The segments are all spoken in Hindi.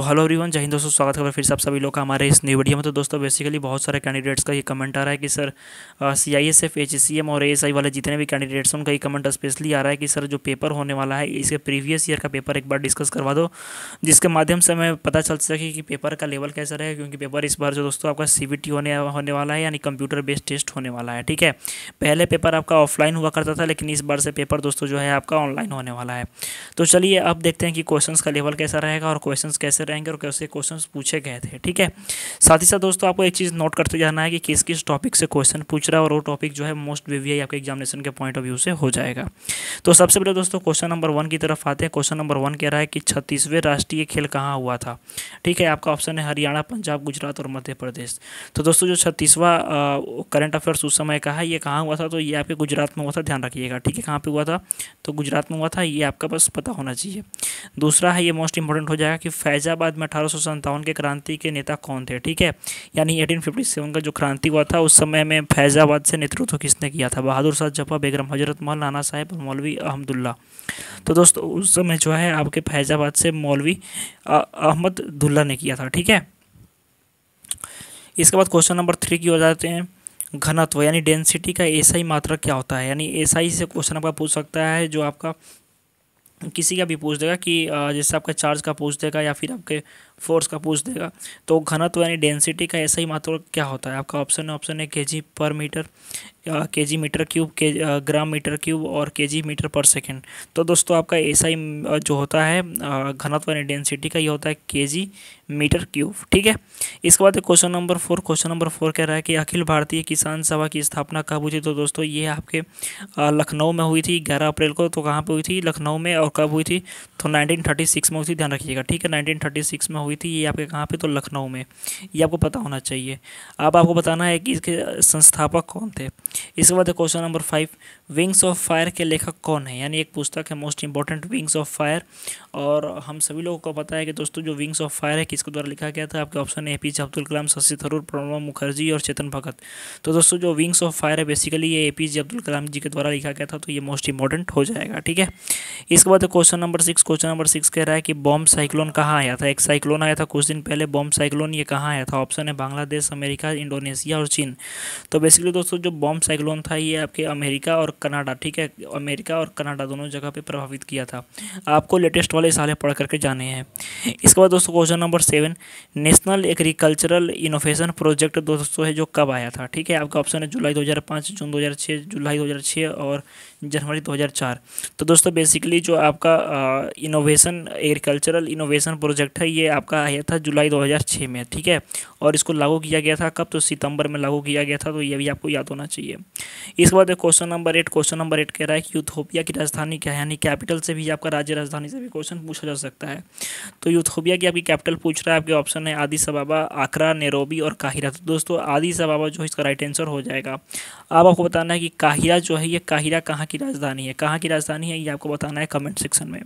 तो हेलो एवरीवन जय हिंद दोस्तों स्वागत है फिर से आप सभी लोग का हमारे इस न्यू वीडियो में तो दोस्तों बेसिकली बहुत सारे कैंडिडेट्स का ये कमेंट आ रहा है कि sir C I S F H C M और ए एस आई वाले जितने भी कैंडिडेट्स हैं उनका ये कमेंट स्पेशली आ रहा है कि सर जो पेपर होने वाला है इसके प्रीवियस ईयर का पेपर एक बार डिस्कस करवा दो जिसके माध्यम से हमें पता चल सके कि पेपर का लेवल कैसा रहेगा क्योंकि पेपर इस बार जो दोस्तों आपका सी बी टी होने होने वाला है यानी कंप्यूटर बेस्ड टेस्ट होने वाला है ठीक है पहले पेपर आपका ऑफलाइन हुआ करता था लेकिन इस बार से पेपर दोस्तों जो है आपका ऑनलाइन होने वाला है तो चलिए अब देखते हैं कि क्वेश्चन का लेवल कैसा रहेगा और क्वेश्चन कैसे रहेंगे और कैसे क्वेश्चन पूछे गए थे ठीक है साथ ही साथ दोस्तों आपको एक चीज़ नोट करते जाना है कि किस किस टॉपिक से क्वेश्चन पूछ रहा है और वो टॉपिक जो है मोस्ट वीवीआई आपके एग्जामिनेशन के पॉइंट ऑफ व्यू से हो जाएगा तो सबसे पहले दोस्तों क्वेश्चन नंबर वन की तरफ आते हैं क्वेश्चन नंबर वन कह रहा है कि छत्तीसवें राष्ट्रीय खेल कहाँ हुआ था ठीक है आपका ऑप्शन है हरियाणा पंजाब गुजरात और मध्य प्रदेश तो दोस्तों जो छत्तीसवा करंट अफेयर्स उस समय का है ये कहाँ हुआ था तो ये आपके गुजरात में हुआ था ध्यान रखिएगा ठीक है कहाँ पर हुआ था तो गुजरात में हुआ था ये आपका बस पता होना चाहिए दूसरा है ये मोस्ट इंपॉर्टेंट हो जाएगा कि फैजा बाद में अठारह के क्रांति के नेता कौन थे ठीक है यानी एटीन का जो क्रांति हुआ था उस समय में फैज़ाबाद से नेतृत्व किसने किया था बहादुर शाह जफा बेगम हजरत मौल नाना साहेब और मौलवी अहमदुल्ला तो दोस्तों उस समय जो है आपके फैज़ाबाद से मौलवी अहमद दुल्ला ने किया था ठीक है इसके बाद क्वेश्चन नंबर थ्री की हो जाते हैं घनत्व यानी डेंसिटी का एसआई मात्रा क्या होता है यानी एसआई से क्वेश्चन आपका पूछ सकता है जो आपका किसी का भी पूछ देगा कि जैसे आपका चार्ज का पूछ देगा या फिर आपके फोर्स का पूछ देगा तो घनत्व यानी डेंसिटी का ऐसा ही मात्र क्या होता है आपका ऑप्शन है ऑप्शन है के जी पर मीटर के जी मीटर क्यूब के ग्राम मीटर क्यूब और के जी मीटर पर सेकेंड तो दोस्तों आपका ऐसा ही जो होता है घनत्व यानी डेंसिटी का ये होता है के जी मीटर क्यूब ठीक है इसके बाद question number four question number four कह रहा है कि अखिल भारतीय किसान सभा की स्थापना कब हुई थी तो दोस्तों ये आपके लखनऊ में हुई थी ग्यारह अप्रैल को तो कहाँ पर हुई थी लखनऊ में और कब हुई थी तो नाइनटीन में हुई थी ध्यान रखिएगा ठीक है नाइनटीन में हुई हुई थी ये आपके कहाँ पे तो लखनऊ में ये आपको पता होना चाहिए अब आपको बताना है कि इसके संस्थापक कौन थे इसके बाद question number five wings of fire के लेखक कौन है यानी एक पुस्तक है most important wings of fire और हम सभी लोगों को पता है कि दोस्तों जो विंग्स ऑफ फायर है किसके द्वारा लिखा गया था आपके option A P J Abdul Kalam Shashi Tharoor Pranab Mukherjee और चेतन भगत तो दोस्तों जो विंग्स ऑफ फायर है बेसिकली ये ए पी जे अब्दुल कलाम जी के द्वारा लिखा गया था तो ये मोस्ट इंपॉर्टेंट हो जाएगा ठीक है इसके बाद question number six question number six कह रहा है कि बॉम्ब साइक्लोन कहाँ आया था एक साइक्लोन आया था कुछ दिन पहले बॉम्ब साइक्लोन ये कहाँ आया था ऑप्शन है बांग्लादेश अमेरिका इंडोनेशिया और चीन तो बेसिकली दोस्तों जो बॉम्ब साइक्लोन था ये आपके अमेरिका और कनाडा ठीक है अमेरिका और कनाडा दोनों जगह पे प्रभावित किया था आपको लेटेस्ट वाले साले पढ़ करके जाने हैं इसके बाद दोस्तों question number seven national agricultural innovation project दोस्तों है जो कब आया था ठीक है आपका ऑप्शन है जुलाई दो जून दो जुलाई दो और जनवरी दो तो दोस्तों बेसिकली जो आपका इनोवेशन एग्रीकल्चरल इनोवेशन प्रोजेक्ट है ये आपका आया था जुलाई दो में ठीक है और इसको लागू किया गया था कब तो सितंबर में लागू किया गया था तो ये भी आपको याद होना चाहिए इसके बाद question number eight eight question number eight कह रहा है कि यूथोपिया की राजधानी क्या है यानी कैपिटल से भी आपका राज्य राजधानी से भी क्वेश्चन पूछा जा सकता है तो यूथोपिया की आपकी कैपिटल पूछ रहा है आपके ऑप्शन है आदि सबाबा आकरा नेरोबी और काहिरा तो दोस्तों आदि सबाबा जो इसका राइट आंसर हो जाएगा अब आपको बताना है कि काहिरा जो है ये काहिरा कहाँ की राजधानी है कहाँ की राजधानी है ये आपको बताना है कमेंट सेक्शन में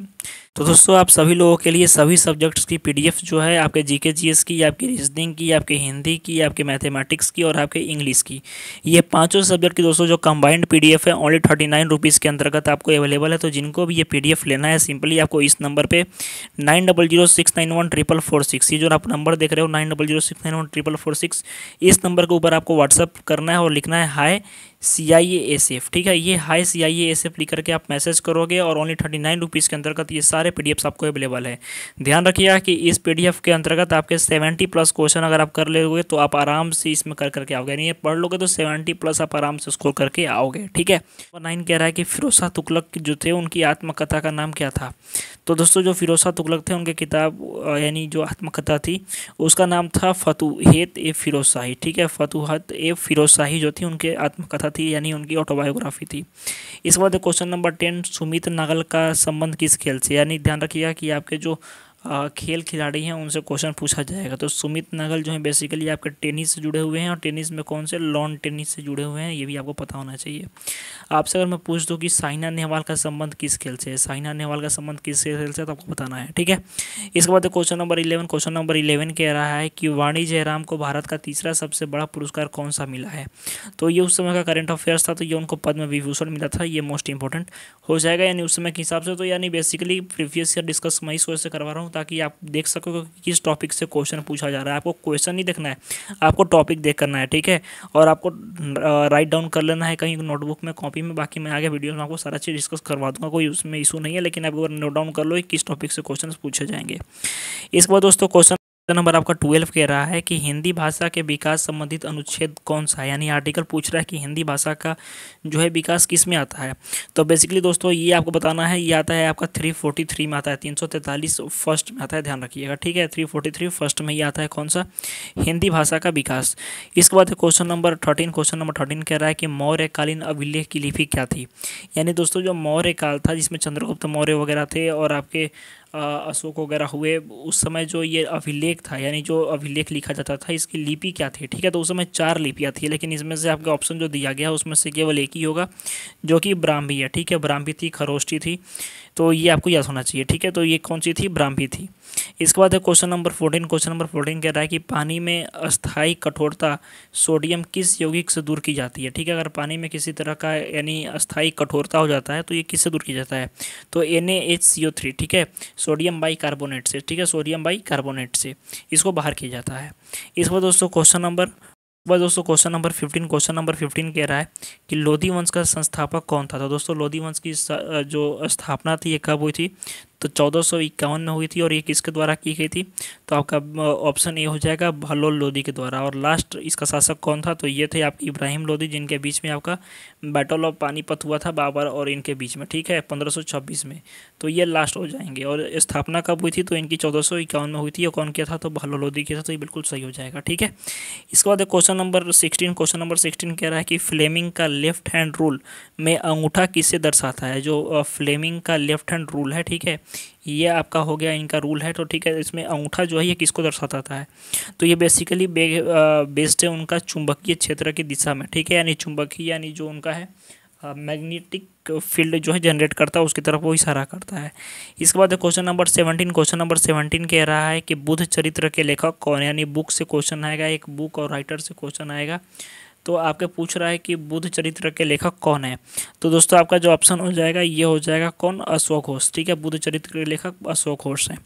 तो दोस्तों आप सभी लोगों के लिए सभी सब्जेक्ट्स की पी जो है आपके जी के की आपकी रीजनिंग की आपके हिंदी की आपके मैथेमेटिक्स की और आपके इंग्लिश की ये पाँचों सब्जेक्ट की दोस्तों जो कंबाइंड पी है online only thirty nine rupees के अंतर्गत आपको अवेलेबल है तो जिनको भी ये पी लेना है सिंपली आपको इस नंबर पे nine double zero six nine one triple four six ये जो आप नंबर देख रहे हो nine double zero six nine one triple four six इस नंबर के ऊपर आपको व्हाट्सअप करना है और लिखना है हाय सी आई ए एफ ठीक है ये high C I A F लिख करके आप मैसेज करोगे और ओनली थर्टी नाइन रुपीज़ के अंतर्गत ये सारे पी डी एफ्स आपको अवेलेबल है ध्यान रखिएगा कि इस पी डी एफ के अंतर्गत आपके सेवेंटी प्लस क्वेश्चन अगर आप कर लोगे तो आप आराम से इसमें कर करके आओगे नहीं पढ़ लोगे तो सेवेंटी प्लस आप आराम से स्कोर करके आओगे ठीक है और नाइन कह रहा है कि फिरोसा तुगलक जो थे उनकी आत्मकथा का नाम क्या था तो दोस्तों जो फिरोसा तुगलक थे उनके किताब यानी जो आत्मकथा थी उसका नाम था फतूहत ए फिरोसाही ठीक है फतूहत ए फिरोसाही जो थी उनके आत्मकथा थी यानी उनकी ऑटोबायोग्राफी थी इसके बाद question number ten Sumit Nagal का संबंध किस खेल से यानी ध्यान रखिएगा कि आपके जो खेल खिलाड़ी हैं उनसे क्वेश्चन पूछा जाएगा तो सुमित नगल जो है बेसिकली आपके टेनिस से जुड़े हुए हैं और टेनिस में कौन से लॉन टेनिस से जुड़े हुए हैं ये भी आपको पता होना चाहिए आपसे अगर मैं पूछ दूँ कि साइना नेहवाल का संबंध किस खेल से है साइना नेहवाल का संबंध किस खेल से तो आपको बताना है ठीक है इसके बाद question number eleven question number eleven कह रहा है कि वाणी जयराम को भारत का तीसरा सबसे बड़ा पुरस्कार कौन सा मिला है तो ये उस समय का करंट अफेयर्स था तो ये उनको पद्म विभूषण मिला था ये मोस्ट इंपॉर्टेंट हो जाएगा यानी उस समय के हिसाब से तो यानी बेसिकली प्रीवियस ईयर डिस्कस मई इस वजह से करवा रहा हूँ ताकि आप देख सको कि किस टॉपिक से क्वेश्चन पूछा जा रहा है आपको क्वेश्चन नहीं देखना है आपको टॉपिक देख करना है ठीक है और आपको राइट डाउन कर लेना है कहीं नोटबुक में कॉपी में बाकी मैं आगे वीडियो में आपको सारा चीज़ डिस्कस करवा दूंगा कोई उसमें इशू नहीं है लेकिन आप नोट डाउन कर लो कि किस टॉपिक से क्वेश्चन पूछे जाएंगे इसके बाद दोस्तों क्वेश्चन क्वेश्चन नंबर आपका ट्वेल्व कह रहा है कि हिंदी भाषा के विकास संबंधित अनुच्छेद कौन सा है यानी आर्टिकल पूछ रहा है कि हिंदी भाषा का जो है विकास किस में आता है तो बेसिकली दोस्तों ये आपको बताना है ये आता है आपका थ्री फोर्टी थ्री में आता है तीन सौ तैंतालीस फर्स्ट में आता है ध्यान रखिएगा ठीक है थ्री फोर्टी थ्री फर्स्ट में ये आता है कौन सा हिंदी भाषा का विकास इसके बाद question number thirteen question number thirteen कह रहा है कि मौर्यकालीन अभिलेख की लिपि क्या थी यानी दोस्तों जो मौर्य काल था जिसमें चंद्रगुप्त मौर्य वगैरह थे और आपके अशोक वगैरह हुए उस समय जो ये अभिलेख था यानी जो अभिलेख लिखा जाता था इसकी लिपि क्या थी ठीक है तो उस समय चार लिपियाँ थी लेकिन इसमें से आपका ऑप्शन जो दिया गया है उसमें से केवल एक ही होगा जो कि ब्राह्मी है ठीक है ब्राह्मी थी खरोष्टी थी तो ये आपको याद होना चाहिए ठीक है तो ये कौन सी थी ब्राह्मी थी इसके बाद है question number fourteen question number fourteen कह रहा है कि पानी में अस्थाई कठोरता सोडियम किस यौगिक से दूर की जाती है ठीक है अगर पानी में किसी तरह का यानी अस्थाई कठोरता हो जाता है तो ये किससे दूर किया जाता है तो एन ठीक है सोडियम बाई कार्बोनेट से ठीक है सोडियम बाई कार्बोनेट से इसको बाहर किया जाता है इस बार दोस्तों क्वेश्चन नंबर बार दोस्तों question number fifteen question number fifteen कह रहा है कि लोधी वंश का संस्थापक कौन था तो दोस्तों लोधी वंश की जो स्थापना थी ये कब हुई थी तो चौदह में हुई थी और ये किसके द्वारा की गई थी तो आपका ऑप्शन ए हो जाएगा भलोल लोधी के द्वारा और लास्ट इसका शासक कौन था तो ये थे आपके इब्राहिम लोधी जिनके बीच में आपका बैटल ऑफ पानीपत हुआ था बाबर और इनके बीच में ठीक है 1526 में तो ये लास्ट हो जाएंगे और स्थापना कब हुई थी तो इनकी चौदह में हुई थी और कौन किया था तो भलोल लोधी किया था तो ये बिल्कुल सही हो जाएगा ठीक है इसके बाद question number sixteen question number sixteen कह रहा है कि फ्लेमिंग का लेफ्ट हैंड रूल में अंगूठा किससे दर्शाता है जो फ्लेमिंग का लेफ्ट हैंड रूल है ठीक है ये आपका हो गया इनका रूल है तो ठीक है इसमें अंगूठा जो है ये किसको दर्शाता है तो ये बेसिकली बे, बेस्ड है उनका चुंबकीय क्षेत्र की दिशा में ठीक है यानी चुंबकीय यानी जो उनका है मैग्नेटिक फील्ड जो है जनरेट करता है उसकी तरफ वो इशारा करता है इसके बाद question number seventeen question number seventeen कह रहा है कि बुद्ध चरित्र के लेखक कौन यानी बुक से क्वेश्चन आएगा एक बुक और राइटर से क्वेश्चन आएगा तो आपके पूछ रहा है कि बुद्ध चरित्र के लेखक कौन है तो दोस्तों आपका जो ऑप्शन हो जाएगा ये हो जाएगा कौन अशोक घोष ठीक है बुद्ध चरित्र के लेखक अशोक घोष हैं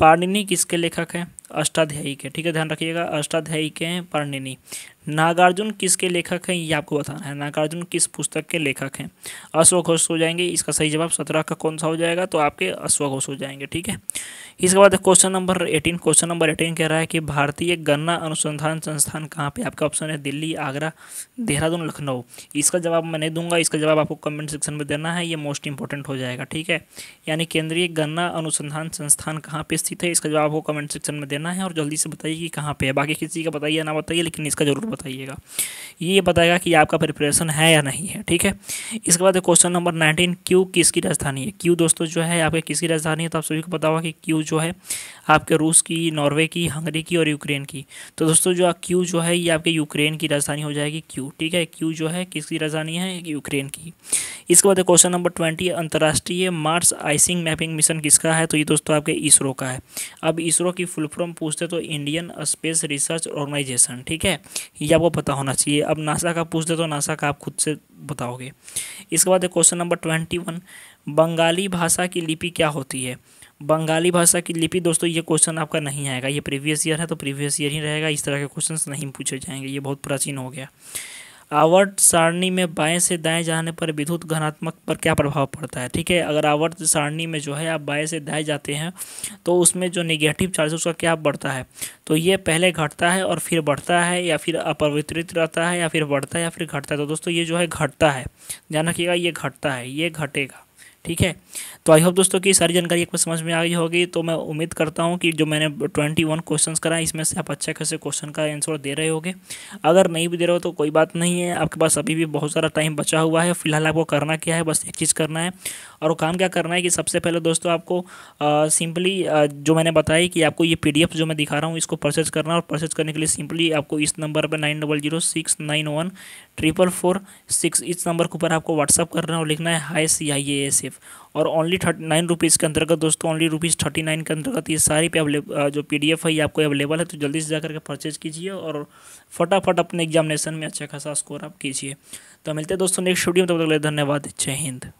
पाणिनी किसके लेखक हैं अष्टाध्यायी के ठीक है ध्यान रखिएगा अष्टाध्यायी के हैं पाणिनी नागार्जुन किसके लेखक हैं ये आपको बताना है नागार्जुन किस पुस्तक के लेखक हैं अश्वघोष हो जाएंगे इसका सही जवाब सत्रह का कौन सा हो जाएगा तो आपके अश्वघोष हो जाएंगे ठीक है इसके बाद question number eighteen question number eighteen कह रहा है कि भारतीय गन्ना अनुसंधान संस्थान कहाँ पे आपका ऑप्शन है दिल्ली आगरा देहरादून लखनऊ इसका जवाब मैं नहीं दूंगा इसका जवाब आपको कमेंट सेक्शन में देना है ये मोस्ट इंपॉर्टेंट हो जाएगा ठीक है यानी केंद्रीय गन्ना अनुसंधान संस्थान कहाँ पर स्थित है इसका जवाब आपको कमेंट सेक्शन में देना है और जल्दी से बताइए कि कहाँ पर है बाकी किसी का बताइए ना बताइए लेकिन इसका जरूर बताइएगा ये बताएगा कि आपका प्रिपरेशन है या नहीं है ठीक है इसके बाद क्वेश्चन नंबर नाइनटीन क्यू किसकी राजधानी है क्यू दोस्तों जो है आपके किसकी राजधानी है तो आप सभी को बताओ कि क्यू जो है आपके रूस की नॉर्वे की हंगरी की और यूक्रेन की तो दोस्तों जो क्यू जो है ये आपके यूक्रेन की राजधानी हो जाएगी क्यू ठीक है क्यू जो है किसकी राजधानी है यूक्रेन की इसके बाद क्वेश्चन नंबर ट्वेंटी अंतर्राष्ट्रीय मार्स आइसिंग मैपिंग मिशन किसका है तो ये दोस्तों आपके इसरो का है अब इसरो की फुल फॉर्म पूछते तो इंडियन स्पेस रिसर्च ऑर्गेनाइजेशन ठीक है ये आपको पता होना चाहिए अब नासा का पूछ दे तो नासा का आप खुद से बताओगे इसके बाद question number twenty one Bengali भाषा की लिपि क्या होती है बंगाली भाषा की लिपि दोस्तों ये क्वेश्चन आपका नहीं आएगा ये प्रीवियस ईयर है तो प्रीवियस ईयर ही रहेगा इस तरह के क्वेश्चन नहीं पूछे जाएंगे ये बहुत प्राचीन हो गया आवर्त सारणी में बाएं से दाएं जाने पर विद्युत घनात्मक पर क्या प्रभाव पड़ता है ठीक है अगर आवर्त सारणी में जो है आप बाएं से दाएं जाते हैं तो उसमें जो निगेटिव चार्ज उसका क्या बढ़ता है तो ये पहले घटता है और फिर बढ़ता है या फिर अपवित्रित रहता है या फिर बढ़ता है या फिर घटता है तो दोस्तों ये जो है घटता है ध्यान रखिएगा ये घटता है ये घटेगा ठीक है तो आई होप दोस्तों की सारी जानकारी एक बार समझ में आ गई होगी तो मैं उम्मीद करता हूँ कि जो मैंने ट्वेंटी वन क्वेश्चन कराए इसमें से आप अच्छे खासे क्वेश्चन का आंसर दे रहे होगे अगर नहीं भी दे रहे हो तो कोई बात नहीं है आपके पास अभी भी बहुत सारा टाइम बचा हुआ है फिलहाल आपको करना क्या है बस एक चीज़ करना है और काम क्या करना है कि सबसे पहले दोस्तों आपको सिंपली जो मैंने बताया कि आपको ये पी जो मैं दिखा रहा हूँ इसको परचेज करना और परचेज करने के लिए सिंपली आपको इस नंबर पर nine double zero six nine one triple four six इस नंबर के ऊपर आपको व्हाट्सअप करना है और लिखना है hi C I A S F और ओनली थर्टी नाइन रुपीज़ के अंतर्गत दोस्तों ओनली रुपीज़ थर्टी नाइन के अंतर्गत ये सारी पे अवेलेबल जो पी है ये आपको अवेलेबल है तो जल्दी से जा करके परचेज़ कीजिए और फटाफट अपने एग्जामिनेशन में अच्छा खासा स्कोर आप कीजिए तो मिलते हैं दोस्तों नेक्स्ट वीडियो में तब तक धन्यवाद जय हिंद